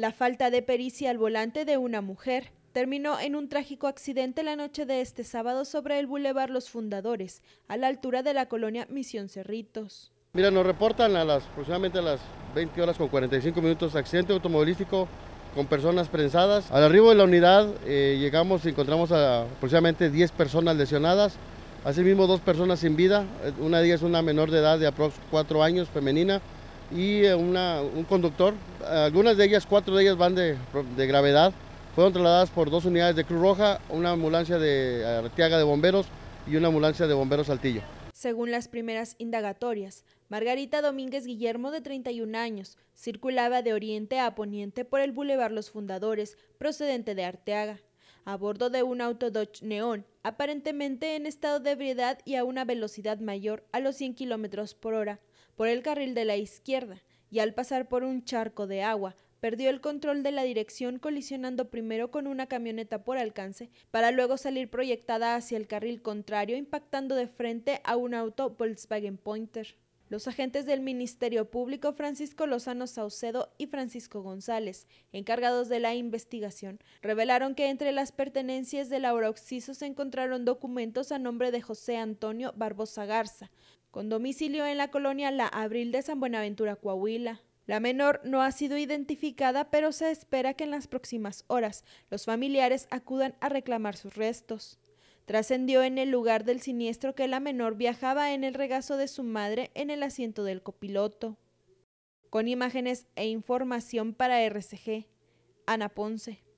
La falta de pericia al volante de una mujer terminó en un trágico accidente la noche de este sábado sobre el Boulevard Los Fundadores, a la altura de la colonia Misión Cerritos. Mira, nos reportan a las, aproximadamente a las 20 horas con 45 minutos accidente automovilístico con personas prensadas. Al arribo de la unidad eh, llegamos y encontramos a aproximadamente 10 personas lesionadas, asimismo dos personas sin vida, eh, una de ellas una menor de edad de aproximadamente 4 años, femenina, y eh, un conductor algunas de ellas, cuatro de ellas van de, gravedad. Fueron trasladadas por dos unidades de Cruz Roja, una ambulancia de Arteaga de Bomberos y una ambulancia de Bomberos Saltillo. Según las primeras indagatorias, Margarita Domínguez Guillermo, de 31 años, circulaba de oriente a poniente por el Boulevard Los Fundadores, procedente de Arteaga, a bordo de un auto Dodge Neón, aparentemente en estado de ebriedad y a una velocidad mayor a los 100 kilómetros por hora, por el carril de la izquierda, y al pasar por un charco de agua perdió el control de la dirección colisionando primero con una camioneta por alcance, para luego salir proyectada hacia el carril contrario impactando de frente a un auto Volkswagen Pointer los agentes del Ministerio Público Francisco Lozano Saucedo y Francisco González, encargados de la investigación, revelaron que entre las pertenencias de Laura Oxiso se encontraron documentos a nombre de José Antonio Barbosa Garza, con domicilio en la colonia La Abril de San Buenaventura, Coahuila. La menor no ha sido identificada, pero se espera que en las próximas horas los familiares acudan a reclamar sus restos. Trascendió en el lugar del siniestro que la menor viajaba en el regazo de su madre en el asiento del copiloto. Con imágenes e información para RCG, Ana Ponce.